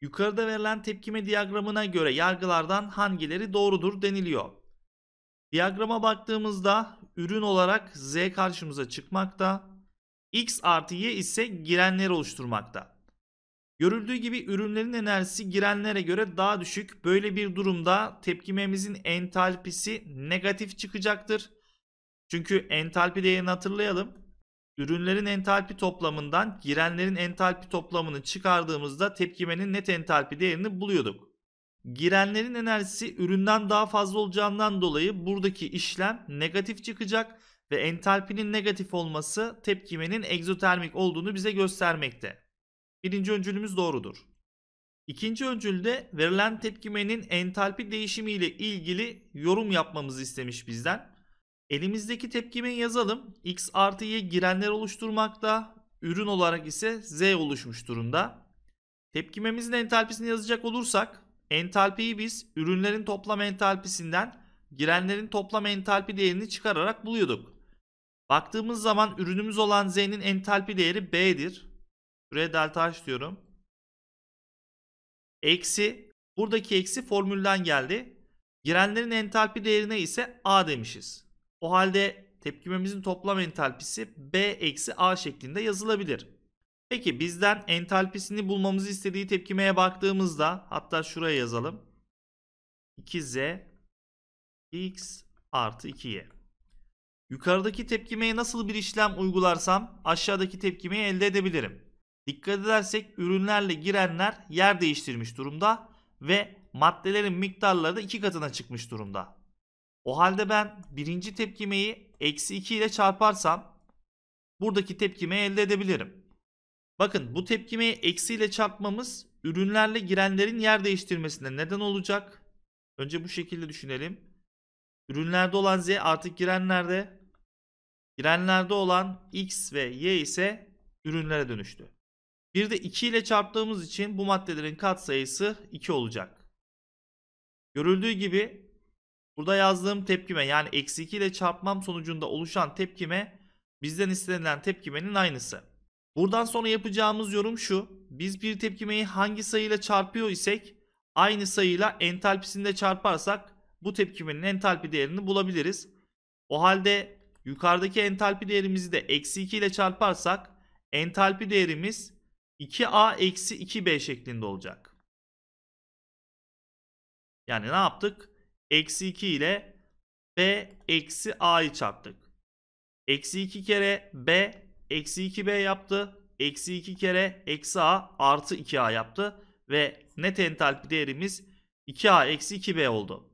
Yukarıda verilen tepkime diyagramına göre yargılardan hangileri doğrudur deniliyor. Diyagrama baktığımızda ürün olarak z karşımıza çıkmakta. x artı y ise girenleri oluşturmakta. Görüldüğü gibi ürünlerin enerjisi girenlere göre daha düşük. Böyle bir durumda tepkimemizin entalpisi negatif çıkacaktır. Çünkü entalpi değerini hatırlayalım. Ürünlerin entalpi toplamından girenlerin entalpi toplamını çıkardığımızda tepkimenin net entalpi değerini buluyorduk. Girenlerin enerjisi üründen daha fazla olacağından dolayı buradaki işlem negatif çıkacak ve entalpinin negatif olması tepkimenin egzotermik olduğunu bize göstermekte. Birinci öncülümüz doğrudur. İkinci öncülde verilen tepkimenin entalpi değişimi ile ilgili yorum yapmamızı istemiş bizden. Elimizdeki tepkimeyi yazalım. X artı Y girenler oluşturmakta. Ürün olarak ise Z oluşmuş durumda. Tepkimemizin entalpisini yazacak olursak entalpiyi biz ürünlerin toplam entalpisinden girenlerin toplam entalpi değerini çıkararak buluyorduk. Baktığımız zaman ürünümüz olan Z'nin entalpi değeri B'dir. Buraya delta H diyorum. Eksi buradaki eksi formülden geldi. Girenlerin entalpi değerine ise A demişiz. O halde tepkimemizin toplam entalpisi B eksi A şeklinde yazılabilir. Peki bizden entalpisini bulmamızı istediği tepkimeye baktığımızda hatta şuraya yazalım. 2Z X artı 2Y. Yukarıdaki tepkimeye nasıl bir işlem uygularsam aşağıdaki tepkimeyi elde edebilirim. Dikkat edersek ürünlerle girenler yer değiştirmiş durumda ve maddelerin miktarları da iki katına çıkmış durumda. O halde ben birinci tepkimeyi eksi 2 ile çarparsam buradaki tepkimeyi elde edebilirim. Bakın bu tepkimeyi eksi ile çarpmamız ürünlerle girenlerin yer değiştirmesine neden olacak. Önce bu şekilde düşünelim. Ürünlerde olan z artık girenlerde. Girenlerde olan x ve y ise ürünlere dönüştü. Bir de 2 ile çarptığımız için bu maddelerin katsayısı 2 olacak. Görüldüğü gibi Burada yazdığım tepkime yani eksi 2 ile çarpmam sonucunda oluşan tepkime bizden istenilen tepkimenin aynısı. Buradan sonra yapacağımız yorum şu. Biz bir tepkimeyi hangi sayıyla çarpıyor isek aynı sayıyla entalpisinde çarparsak bu tepkimenin entalpi değerini bulabiliriz. O halde yukarıdaki entalpi değerimizi de eksi 2 ile çarparsak entalpi değerimiz 2A eksi 2B şeklinde olacak. Yani ne yaptık? Eksi 2 ile B eksi A'yı çarptık. Eksi 2 kere B eksi 2B yaptı. Eksi 2 kere eksi A artı 2A yaptı. Ve net entalpi değerimiz 2A eksi 2B oldu.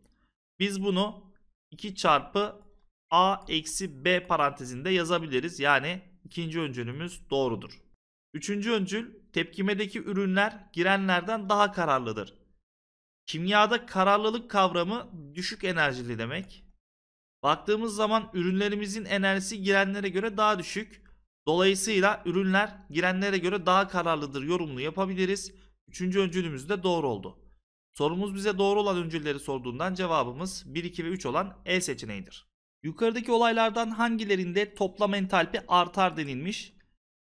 Biz bunu 2 çarpı A eksi B parantezinde yazabiliriz. Yani ikinci öncülümüz doğrudur. Üçüncü öncül tepkimedeki ürünler girenlerden daha kararlıdır. Kimyada kararlılık kavramı düşük enerjili demek. Baktığımız zaman ürünlerimizin enerjisi girenlere göre daha düşük. Dolayısıyla ürünler girenlere göre daha kararlıdır yorumunu yapabiliriz. Üçüncü öncülümüz de doğru oldu. Sorumuz bize doğru olan öncülleri sorduğundan cevabımız 1, 2 ve 3 olan E seçeneğidir. Yukarıdaki olaylardan hangilerinde toplam entalpi artar denilmiş?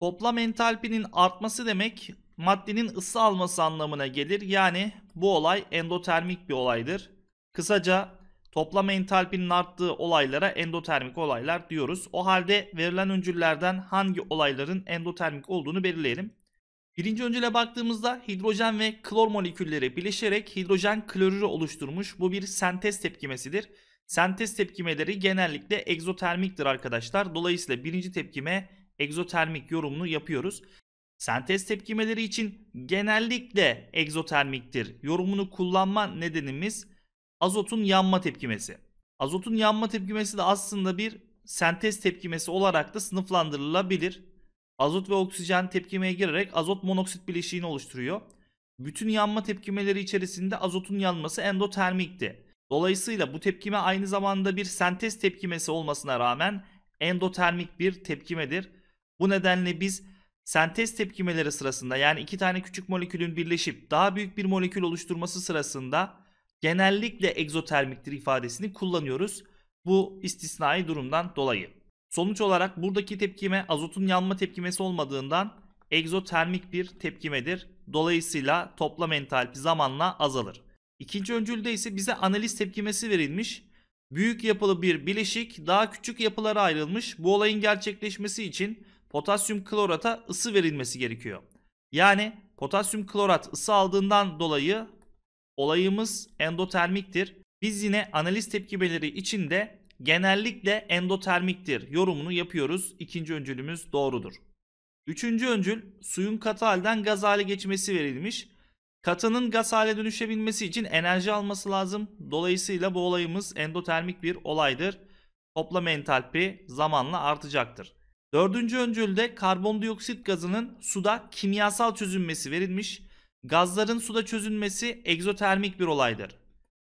Toplam entalpinin artması demek maddenin ısı alması anlamına gelir. Yani bu olay endotermik bir olaydır. Kısaca toplam entalpinin arttığı olaylara endotermik olaylar diyoruz. O halde verilen öncüllerden hangi olayların endotermik olduğunu belirleyelim. Birinci öncüle baktığımızda hidrojen ve klor molekülleri bileşerek hidrojen klorürü oluşturmuş. Bu bir sentez tepkimesidir. Sentez tepkimeleri genellikle egzotermiktir arkadaşlar. Dolayısıyla birinci tepkime egzotermik yorumunu yapıyoruz. Sentez tepkimeleri için genellikle egzotermiktir. Yorumunu kullanma nedenimiz azotun yanma tepkimesi. Azotun yanma tepkimesi de aslında bir sentez tepkimesi olarak da sınıflandırılabilir. Azot ve oksijen tepkimeye girerek azot monoksit bileşiğini oluşturuyor. Bütün yanma tepkimeleri içerisinde azotun yanması endotermikti. Dolayısıyla bu tepkime aynı zamanda bir sentez tepkimesi olmasına rağmen endotermik bir tepkimedir. Bu nedenle biz sentez tepkimeleri sırasında yani iki tane küçük molekülün birleşip daha büyük bir molekül oluşturması sırasında genellikle egzotermiktir ifadesini kullanıyoruz. Bu istisnai durumdan dolayı. Sonuç olarak buradaki tepkime azotun yanma tepkimesi olmadığından egzotermik bir tepkimedir. Dolayısıyla toplam entalpi zamanla azalır. İkinci öncülde ise bize analiz tepkimesi verilmiş. Büyük yapılı bir bileşik daha küçük yapılara ayrılmış. Bu olayın gerçekleşmesi için potasyum klorata ısı verilmesi gerekiyor. Yani potasyum klorat ısı aldığından dolayı olayımız endotermiktir. Biz yine analiz tepkimeleri içinde genellikle endotermiktir yorumunu yapıyoruz. İkinci öncülümüz doğrudur. Üçüncü öncül suyun katı halden gaz hale geçmesi verilmiş. Katının gaz hale dönüşebilmesi için enerji alması lazım. Dolayısıyla bu olayımız endotermik bir olaydır. Toplam entalpi zamanla artacaktır. Dördüncü öncülde karbondioksit gazının suda kimyasal çözünmesi verilmiş. Gazların suda çözünmesi egzotermik bir olaydır.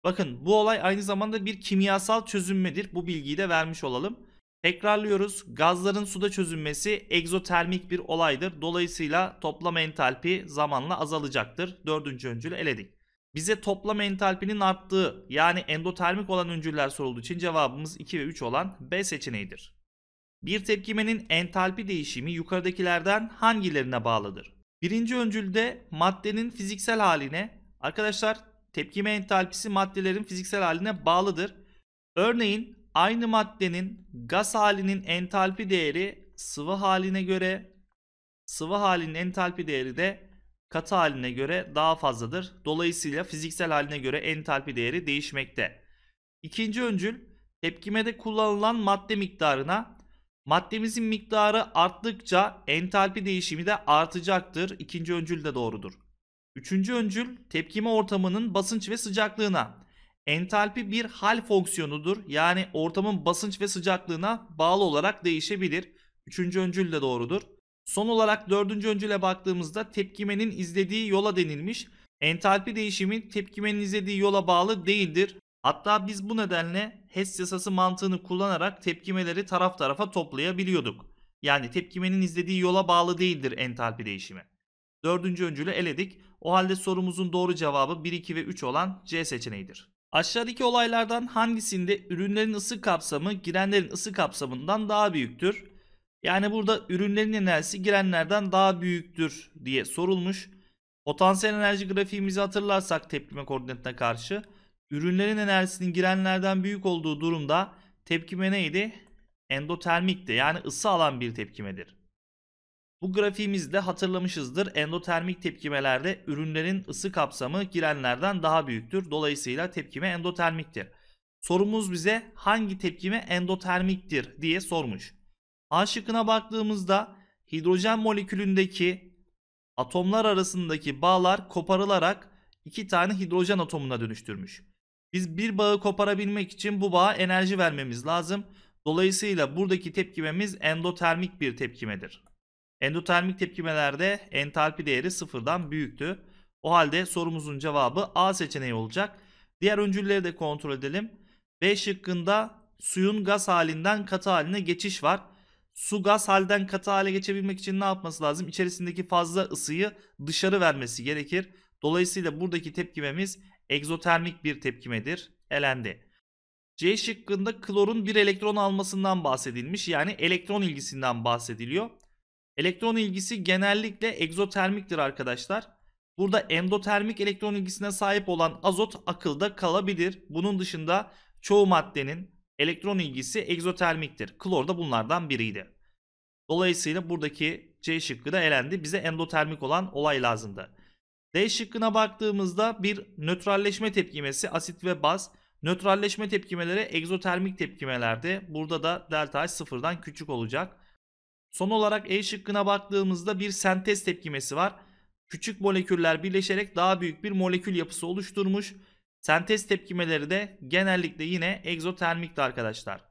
Bakın bu olay aynı zamanda bir kimyasal çözünmedir. Bu bilgiyi de vermiş olalım. Tekrarlıyoruz. Gazların suda çözünmesi egzotermik bir olaydır. Dolayısıyla toplam entalpi zamanla azalacaktır. Dördüncü öncülü eledik. Bize toplam entalpinin arttığı yani endotermik olan öncüller sorulduğu için cevabımız 2 ve 3 olan B seçeneğidir. Bir tepkimenin entalpi değişimi yukarıdakilerden hangilerine bağlıdır? Birinci öncülde maddenin fiziksel haline, arkadaşlar tepkime entalpisi maddelerin fiziksel haline bağlıdır. Örneğin aynı maddenin gaz halinin entalpi değeri sıvı haline göre, sıvı halinin entalpi değeri de katı haline göre daha fazladır. Dolayısıyla fiziksel haline göre entalpi değeri değişmekte. İkinci öncül tepkimede kullanılan madde miktarına Maddemizin miktarı arttıkça entalpi değişimi de artacaktır. İkinci öncül de doğrudur. Üçüncü öncül tepkime ortamının basınç ve sıcaklığına. Entalpi bir hal fonksiyonudur. Yani ortamın basınç ve sıcaklığına bağlı olarak değişebilir. Üçüncü öncül de doğrudur. Son olarak dördüncü öncüle baktığımızda tepkimenin izlediği yola denilmiş. Entalpi değişimi tepkimenin izlediği yola bağlı değildir. Hatta biz bu nedenle Hess yasası mantığını kullanarak tepkimeleri taraf tarafa toplayabiliyorduk. Yani tepkimenin izlediği yola bağlı değildir entalpi değişimi. Dördüncü öncülü eledik. O halde sorumuzun doğru cevabı 1, 2 ve 3 olan C seçeneğidir. Aşağıdaki olaylardan hangisinde ürünlerin ısı kapsamı girenlerin ısı kapsamından daha büyüktür? Yani burada ürünlerin enerjisi girenlerden daha büyüktür diye sorulmuş. Potansiyel enerji grafiğimizi hatırlarsak tepkime koordinatına karşı Ürünlerin enerjisinin girenlerden büyük olduğu durumda tepkime neydi? Endotermikti yani ısı alan bir tepkimedir. Bu grafiğimizde hatırlamışızdır. Endotermik tepkimelerde ürünlerin ısı kapsamı girenlerden daha büyüktür. Dolayısıyla tepkime endotermiktir. Sorumuz bize hangi tepkime endotermiktir diye sormuş. A şıkkına baktığımızda hidrojen molekülündeki atomlar arasındaki bağlar koparılarak iki tane hidrojen atomuna dönüştürmüş. Biz bir bağı koparabilmek için bu bağa enerji vermemiz lazım. Dolayısıyla buradaki tepkimemiz endotermik bir tepkimedir. Endotermik tepkimelerde entalpi değeri sıfırdan büyüktü. O halde sorumuzun cevabı A seçeneği olacak. Diğer öncülleri de kontrol edelim. B şıkkında suyun gaz halinden katı haline geçiş var. Su gaz halden katı hale geçebilmek için ne yapması lazım? İçerisindeki fazla ısıyı dışarı vermesi gerekir. Dolayısıyla buradaki tepkimemiz egzotermik bir tepkimedir. Elendi. C şıkkında klorun bir elektron almasından bahsedilmiş. Yani elektron ilgisinden bahsediliyor. Elektron ilgisi genellikle egzotermiktir arkadaşlar. Burada endotermik elektron ilgisine sahip olan azot akılda kalabilir. Bunun dışında çoğu maddenin elektron ilgisi egzotermiktir. Klor da bunlardan biriydi. Dolayısıyla buradaki C şıkkı da elendi. Bize endotermik olan olay lazımdı. D şıkkına baktığımızda bir nötralleşme tepkimesi asit ve baz. Nötralleşme tepkimeleri egzotermik tepkimelerde. Burada da delta H sıfırdan küçük olacak. Son olarak E şıkkına baktığımızda bir sentez tepkimesi var. Küçük moleküller birleşerek daha büyük bir molekül yapısı oluşturmuş. Sentez tepkimeleri de genellikle yine egzotermikti arkadaşlar.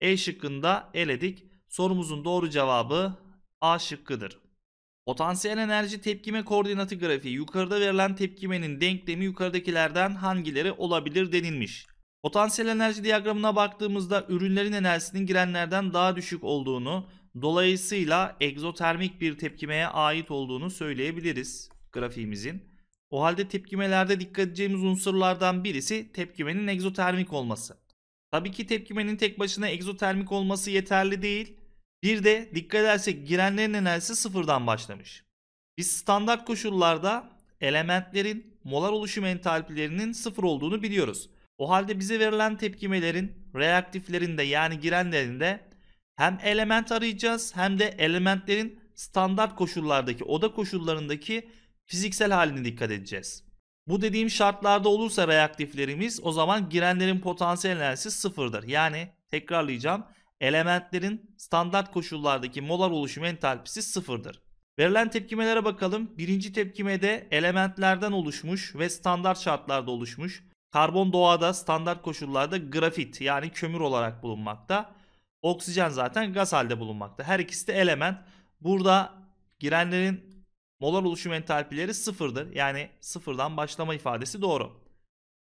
E şıkkında eledik. Sorumuzun doğru cevabı A şıkkıdır. Potansiyel enerji tepkime koordinatı grafiği yukarıda verilen tepkimenin denklemi yukarıdakilerden hangileri olabilir denilmiş. Potansiyel enerji diyagramına baktığımızda ürünlerin enerjisinin girenlerden daha düşük olduğunu, dolayısıyla egzotermik bir tepkimeye ait olduğunu söyleyebiliriz grafiğimizin. O halde tepkimelerde dikkat edeceğimiz unsurlardan birisi tepkimenin egzotermik olması. Tabii ki tepkimenin tek başına egzotermik olması yeterli değil. Bir de dikkat edersek girenlerin enerjisi sıfırdan başlamış. Biz standart koşullarda elementlerin molar oluşum entalpilerinin sıfır olduğunu biliyoruz. O halde bize verilen tepkimelerin reaktiflerinde yani girenlerinde hem element arayacağız hem de elementlerin standart koşullardaki oda koşullarındaki fiziksel haline dikkat edeceğiz. Bu dediğim şartlarda olursa reaktiflerimiz o zaman girenlerin potansiyel enerjisi sıfırdır. Yani tekrarlayacağım Elementlerin standart koşullardaki molar oluşum entalpisi sıfırdır. Verilen tepkimelere bakalım. Birinci tepkimede elementlerden oluşmuş ve standart şartlarda oluşmuş. Karbon doğada standart koşullarda grafit yani kömür olarak bulunmakta. Oksijen zaten gaz halde bulunmakta. Her ikisi de element. Burada girenlerin molar oluşum entalpileri sıfırdır. Yani sıfırdan başlama ifadesi doğru.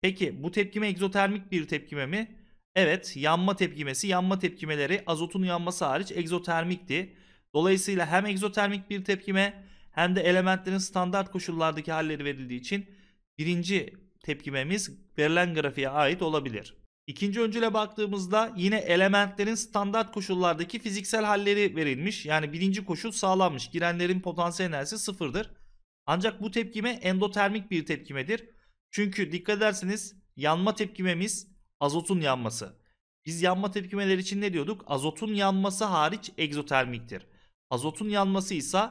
Peki bu tepkime egzotermik bir tepkime mi? Evet yanma tepkimesi yanma tepkimeleri azotun yanması hariç egzotermikti. Dolayısıyla hem egzotermik bir tepkime hem de elementlerin standart koşullardaki halleri verildiği için birinci tepkimemiz verilen grafiğe ait olabilir. İkinci öncüle baktığımızda yine elementlerin standart koşullardaki fiziksel halleri verilmiş. Yani birinci koşul sağlanmış. Girenlerin potansiyel enerjisi sıfırdır. Ancak bu tepkime endotermik bir tepkimedir. Çünkü dikkat ederseniz yanma tepkimemiz azotun yanması. Biz yanma tepkimeleri için ne diyorduk? Azotun yanması hariç egzotermiktir. Azotun yanması ise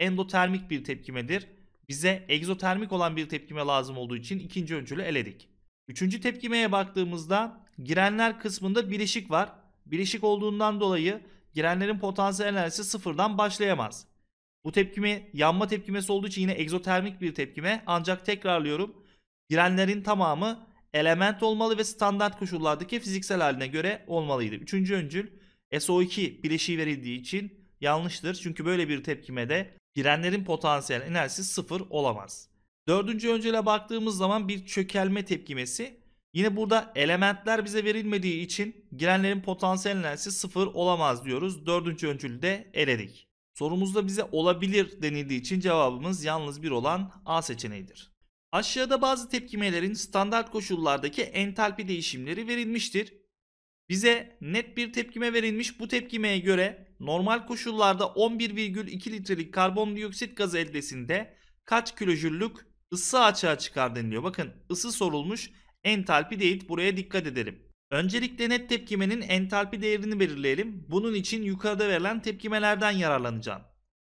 endotermik bir tepkimedir. Bize egzotermik olan bir tepkime lazım olduğu için ikinci öncülü eledik. Üçüncü tepkimeye baktığımızda girenler kısmında bileşik var. Bileşik olduğundan dolayı girenlerin potansiyel enerjisi sıfırdan başlayamaz. Bu tepkime yanma tepkimesi olduğu için yine egzotermik bir tepkime. Ancak tekrarlıyorum girenlerin tamamı element olmalı ve standart koşullardaki fiziksel haline göre olmalıydı. Üçüncü öncül SO2 bileşiği verildiği için yanlıştır. Çünkü böyle bir tepkimede girenlerin potansiyel enerjisi sıfır olamaz. Dördüncü öncüle baktığımız zaman bir çökelme tepkimesi. Yine burada elementler bize verilmediği için girenlerin potansiyel enerjisi sıfır olamaz diyoruz. Dördüncü öncülü de eledik. Sorumuzda bize olabilir denildiği için cevabımız yalnız bir olan A seçeneğidir. Aşağıda bazı tepkimelerin standart koşullardaki entalpi değişimleri verilmiştir. Bize net bir tepkime verilmiş. Bu tepkimeye göre normal koşullarda 11,2 litrelik karbondioksit gazı eldesinde kaç kilojüllük ısı açığa çıkar deniliyor. Bakın ısı sorulmuş entalpi değil buraya dikkat edelim. Öncelikle net tepkimenin entalpi değerini belirleyelim. Bunun için yukarıda verilen tepkimelerden yararlanacağım.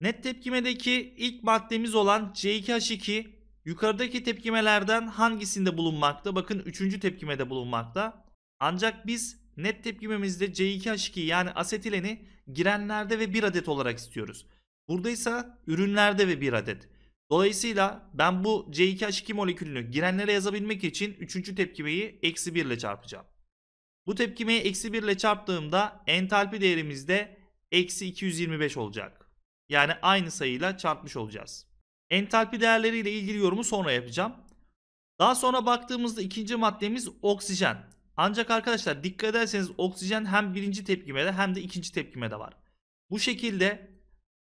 Net tepkimedeki ilk maddemiz olan C2H2 Yukarıdaki tepkimelerden hangisinde bulunmakta? Bakın 3. tepkimede bulunmakta. Ancak biz net tepkimemizde C2H2 yani asetileni girenlerde ve 1 adet olarak istiyoruz. Buradaysa ürünlerde ve 1 adet. Dolayısıyla ben bu C2H2 molekülünü girenlere yazabilmek için 3. tepkimeyi eksi 1 ile çarpacağım. Bu tepkimeyi eksi 1 ile çarptığımda entalpi değerimizde eksi 225 olacak. Yani aynı sayıyla çarpmış olacağız. Entalpi değerleriyle ilgili yorumu sonra yapacağım. Daha sonra baktığımızda ikinci maddemiz oksijen. Ancak arkadaşlar dikkat ederseniz oksijen hem birinci tepkimede hem de ikinci tepkimede var. Bu şekilde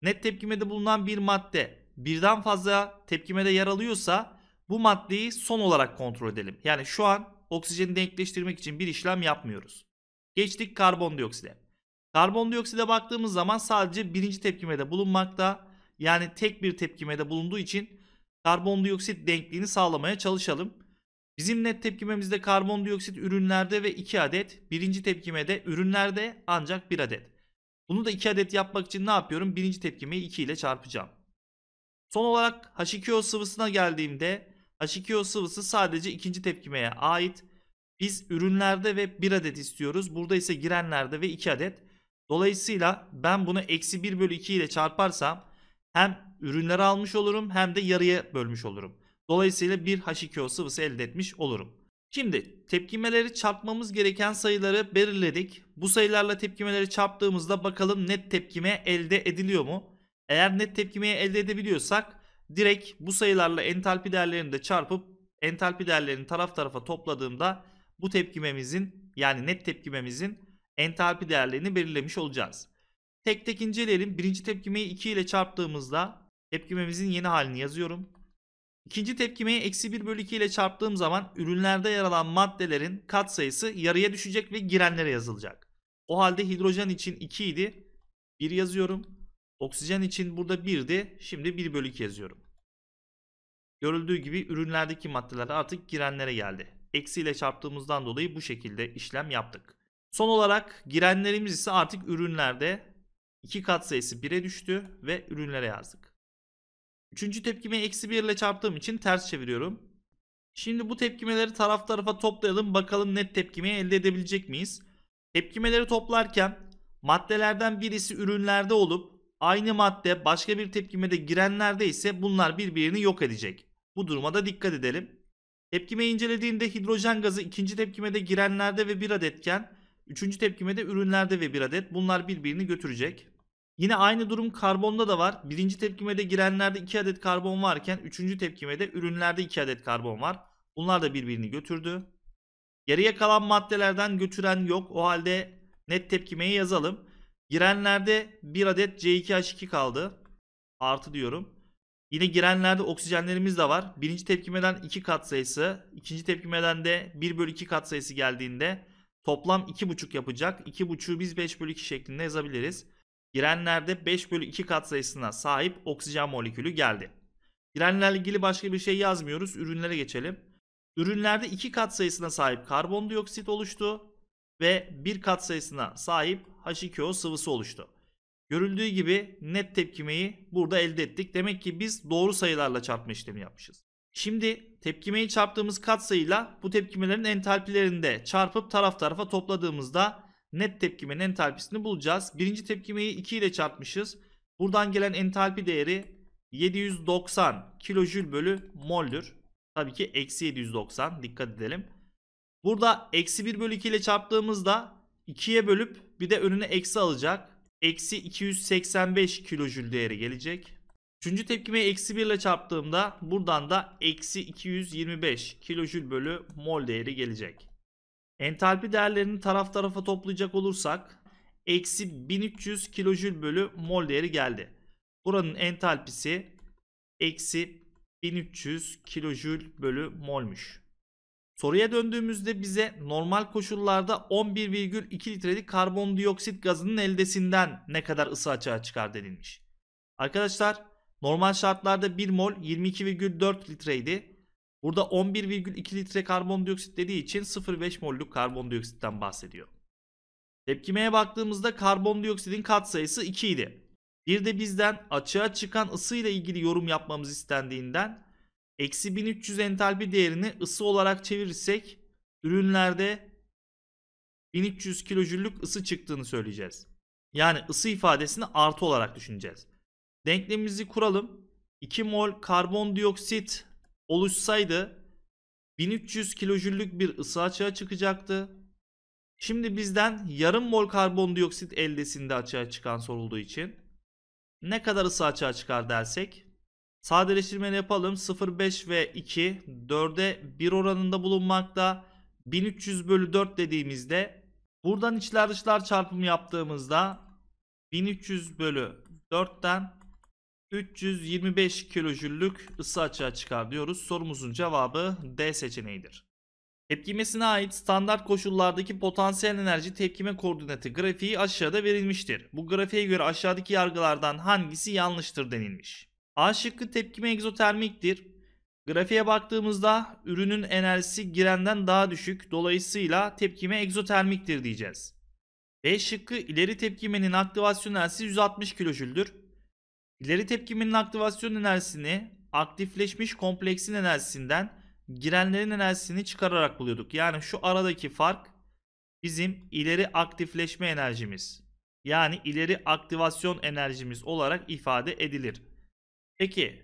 net tepkimede bulunan bir madde birden fazla tepkimede yer alıyorsa bu maddeyi son olarak kontrol edelim. Yani şu an oksijeni denkleştirmek için bir işlem yapmıyoruz. Geçtik karbondioksite. Karbondioksite baktığımız zaman sadece birinci tepkimede bulunmakta yani tek bir tepkimede bulunduğu için karbondioksit denkliğini sağlamaya çalışalım. Bizim net tepkimemizde karbondioksit ürünlerde ve 2 adet. Birinci tepkimede ürünlerde ancak 1 adet. Bunu da 2 adet yapmak için ne yapıyorum? Birinci tepkimeyi 2 ile çarpacağım. Son olarak H2O sıvısına geldiğimde H2O sıvısı sadece ikinci tepkimeye ait. Biz ürünlerde ve 1 adet istiyoruz. Burada ise girenlerde ve 2 adet. Dolayısıyla ben bunu eksi 1 bölü 2 ile çarparsam hem ürünleri almış olurum hem de yarıya bölmüş olurum. Dolayısıyla bir H2O sıvısı elde etmiş olurum. Şimdi tepkimeleri çarpmamız gereken sayıları belirledik. Bu sayılarla tepkimeleri çarptığımızda bakalım net tepkime elde ediliyor mu? Eğer net tepkimeyi elde edebiliyorsak direkt bu sayılarla entalpi değerlerini de çarpıp entalpi değerlerini taraf tarafa topladığımda bu tepkimemizin yani net tepkimemizin entalpi değerlerini belirlemiş olacağız. Tek tek inceleyelim. Birinci tepkimeyi 2 ile çarptığımızda tepkimemizin yeni halini yazıyorum. İkinci tepkimeyi eksi 1 bölü 2 ile çarptığım zaman ürünlerde yer alan maddelerin katsayısı yarıya düşecek ve girenlere yazılacak. O halde hidrojen için 2 idi. 1 yazıyorum. Oksijen için burada 1'di. Şimdi 1 bölü 2 yazıyorum. Görüldüğü gibi ürünlerdeki maddeler artık girenlere geldi. Eksi ile çarptığımızdan dolayı bu şekilde işlem yaptık. Son olarak girenlerimiz ise artık ürünlerde 2 katsayısı 1'e düştü ve ürünlere yazdık. Üçüncü tepkimi eksi 1 ile çarptığım için ters çeviriyorum. Şimdi bu tepkimeleri taraf tarafa toplayalım bakalım net tepkimi elde edebilecek miyiz? Tepkimeleri toplarken maddelerden birisi ürünlerde olup aynı madde başka bir tepkimede girenlerde ise bunlar birbirini yok edecek. Bu duruma da dikkat edelim. Tepkime incelediğinde hidrojen gazı ikinci tepkimede girenlerde ve bir adetken üçüncü tepkimede ürünlerde ve bir adet bunlar birbirini götürecek. Yine aynı durum karbonda da var. Birinci tepkimede girenlerde 2 adet karbon varken üçüncü tepkimede ürünlerde 2 adet karbon var. Bunlar da birbirini götürdü. Geriye kalan maddelerden götüren yok. O halde net tepkimeyi yazalım. Girenlerde 1 adet C2H2 kaldı. Artı diyorum. Yine girenlerde oksijenlerimiz de var. Birinci tepkimeden 2 kat sayısı, ikinci tepkimeden de 1 bölü 2 kat sayısı geldiğinde toplam 2,5 yapacak. 2,5'u biz 5 bölü 2 şeklinde yazabiliriz girenlerde 5 bölü 2 kat sayısına sahip oksijen molekülü geldi. Girenlerle ilgili başka bir şey yazmıyoruz. Ürünlere geçelim. Ürünlerde 2 kat sayısına sahip karbondioksit oluştu ve 1 kat sayısına sahip H2O sıvısı oluştu. Görüldüğü gibi net tepkimeyi burada elde ettik. Demek ki biz doğru sayılarla çarpma işlemi yapmışız. Şimdi tepkimeyi çarptığımız katsayıyla bu tepkimelerin entalpilerini de çarpıp taraf tarafa topladığımızda net tepkimenin entalpisini bulacağız. Birinci tepkimeyi 2 ile çarpmışız. Buradan gelen entalpi değeri 790 kilojül bölü moldür. Tabii ki eksi 790 dikkat edelim. Burada eksi 1 bölü 2 ile çarptığımızda 2'ye bölüp bir de önüne eksi alacak. Eksi 285 kilojül değeri gelecek. Üçüncü tepkimeyi eksi 1 ile çarptığımda buradan da eksi 225 kilojül bölü mol değeri gelecek. Entalpi değerlerini taraf tarafa toplayacak olursak eksi 1300 kilojül bölü mol değeri geldi. Buranın entalpisi eksi 1300 kilojül bölü molmuş. Soruya döndüğümüzde bize normal koşullarda 11,2 litrelik karbondioksit gazının eldesinden ne kadar ısı açığa çıkar denilmiş. Arkadaşlar normal şartlarda 1 mol 22,4 litreydi. Burada 11,2 litre karbondioksit dediği için 0,5 mollük karbondioksitten bahsediyor. Tepkimeye baktığımızda karbondioksidin katsayısı 2 idi. Bir de bizden açığa çıkan ısı ile ilgili yorum yapmamız istendiğinden eksi 1300 entalpi değerini ısı olarak çevirirsek ürünlerde 1300 kilojüllük ısı çıktığını söyleyeceğiz. Yani ısı ifadesini artı olarak düşüneceğiz. Denklemimizi kuralım. 2 mol karbondioksit oluşsaydı 1300 kilojüllük bir ısı açığa çıkacaktı. Şimdi bizden yarım mol karbondioksit eldesinde açığa çıkan sorulduğu için ne kadar ısı açığa çıkar dersek sadeleştirme yapalım 0,5 ve 2 4'e 1 oranında bulunmakta 1300 bölü 4 dediğimizde buradan içler dışlar çarpımı yaptığımızda 1300 bölü 4'ten 325 kilojüllük ısı açığa çıkar diyoruz. Sorumuzun cevabı D seçeneğidir. Tepkimesine ait standart koşullardaki potansiyel enerji tepkime koordinatı grafiği aşağıda verilmiştir. Bu grafiğe göre aşağıdaki yargılardan hangisi yanlıştır denilmiş. A şıkkı tepkime egzotermiktir. Grafiğe baktığımızda ürünün enerjisi girenden daha düşük dolayısıyla tepkime egzotermiktir diyeceğiz. B şıkkı ileri tepkimenin aktivasyon enerjisi 160 kilojüldür. İleri tepkiminin aktivasyon enerjisini aktifleşmiş kompleksin enerjisinden girenlerin enerjisini çıkararak buluyorduk. Yani şu aradaki fark bizim ileri aktifleşme enerjimiz. Yani ileri aktivasyon enerjimiz olarak ifade edilir. Peki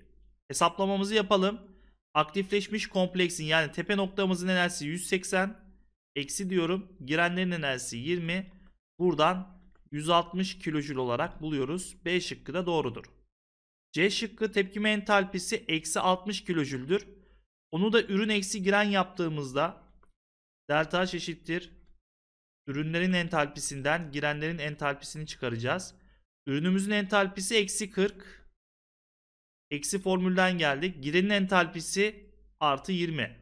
hesaplamamızı yapalım. Aktifleşmiş kompleksin yani tepe noktamızın enerjisi 180. Eksi diyorum girenlerin enerjisi 20. Buradan 160 kilojoule olarak buluyoruz. B şıkkı da doğrudur. C şıkkı tepkime entalpisi eksi 60 kilojüldür. Onu da ürün eksi giren yaptığımızda delta H eşittir. Ürünlerin entalpisinden girenlerin entalpisini çıkaracağız. Ürünümüzün entalpisi eksi 40. Eksi formülden geldik. Girenin entalpisi artı 20.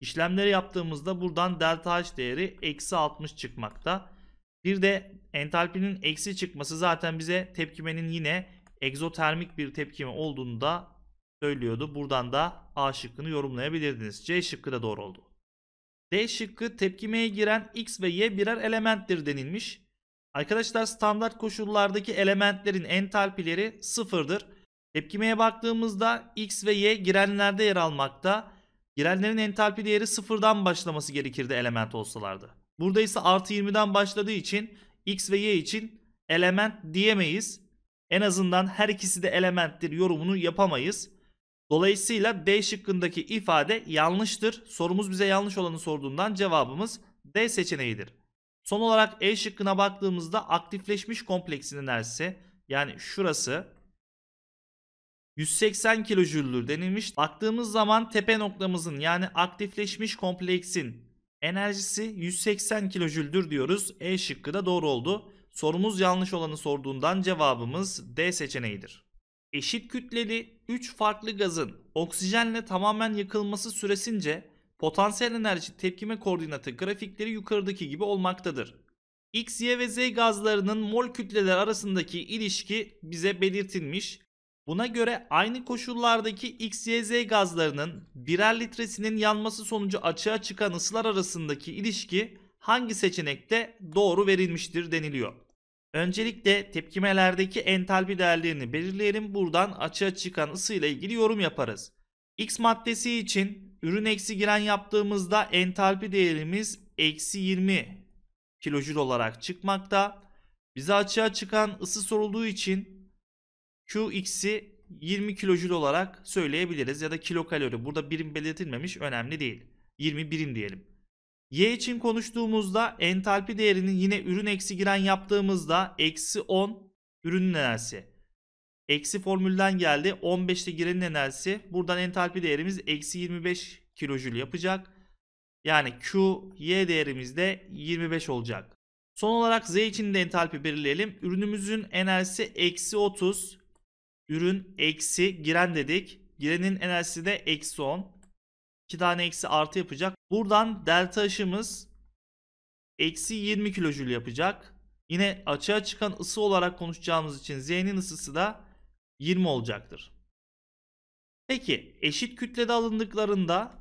İşlemleri yaptığımızda buradan delta H değeri eksi 60 çıkmakta. Bir de entalpinin eksi çıkması zaten bize tepkimenin yine egzotermik bir tepkime olduğunu da söylüyordu. Buradan da A şıkkını yorumlayabilirdiniz. C şıkkı da doğru oldu. D şıkkı tepkimeye giren X ve Y birer elementtir denilmiş. Arkadaşlar standart koşullardaki elementlerin entalpileri sıfırdır. Tepkimeye baktığımızda X ve Y girenlerde yer almakta. Girenlerin entalpi değeri sıfırdan başlaması gerekirdi element olsalardı. Burada ise artı 20'den başladığı için x ve y için element diyemeyiz. En azından her ikisi de elementtir yorumunu yapamayız. Dolayısıyla D şıkkındaki ifade yanlıştır. Sorumuz bize yanlış olanı sorduğundan cevabımız D seçeneğidir. Son olarak E şıkkına baktığımızda aktifleşmiş kompleksin enerjisi yani şurası 180 kilojüldür denilmiş. Baktığımız zaman tepe noktamızın yani aktifleşmiş kompleksin Enerjisi 180 kilojüldür diyoruz. E şıkkı da doğru oldu. Sorumuz yanlış olanı sorduğundan cevabımız D seçeneğidir. Eşit kütleli 3 farklı gazın oksijenle tamamen yakılması süresince potansiyel enerji tepkime koordinatı grafikleri yukarıdaki gibi olmaktadır. X, Y ve Z gazlarının mol kütleleri arasındaki ilişki bize belirtilmiş. Buna göre aynı koşullardaki XYZ gazlarının birer litresinin yanması sonucu açığa çıkan ısılar arasındaki ilişki hangi seçenekte doğru verilmiştir deniliyor. Öncelikle tepkimelerdeki entalpi değerlerini belirleyelim. Buradan açığa çıkan ısı ile ilgili yorum yaparız. X maddesi için ürün eksi giren yaptığımızda entalpi değerimiz eksi 20 kilojül olarak çıkmakta. Bize açığa çıkan ısı sorulduğu için Qx'i 20 kilojül olarak söyleyebiliriz ya da kilokalori. Burada birim belirtilmemiş önemli değil. 20 birim diyelim. Y için konuştuğumuzda entalpi değerinin yine ürün eksi giren yaptığımızda eksi 10 ürünün enerjisi. Eksi formülden geldi. 15'te girenin enerjisi. Buradan entalpi değerimiz eksi 25 kilojül yapacak. Yani Q, Y değerimiz de 25 olacak. Son olarak Z için de entalpi belirleyelim. Ürünümüzün enerjisi eksi 30. Ürün eksi giren dedik. Girenin enerjisi de eksi 10. 2 tane eksi artı yapacak. Buradan delta aşımız eksi 20 kilojül yapacak. Yine açığa çıkan ısı olarak konuşacağımız için Z'nin ısısı da 20 olacaktır. Peki eşit kütlede alındıklarında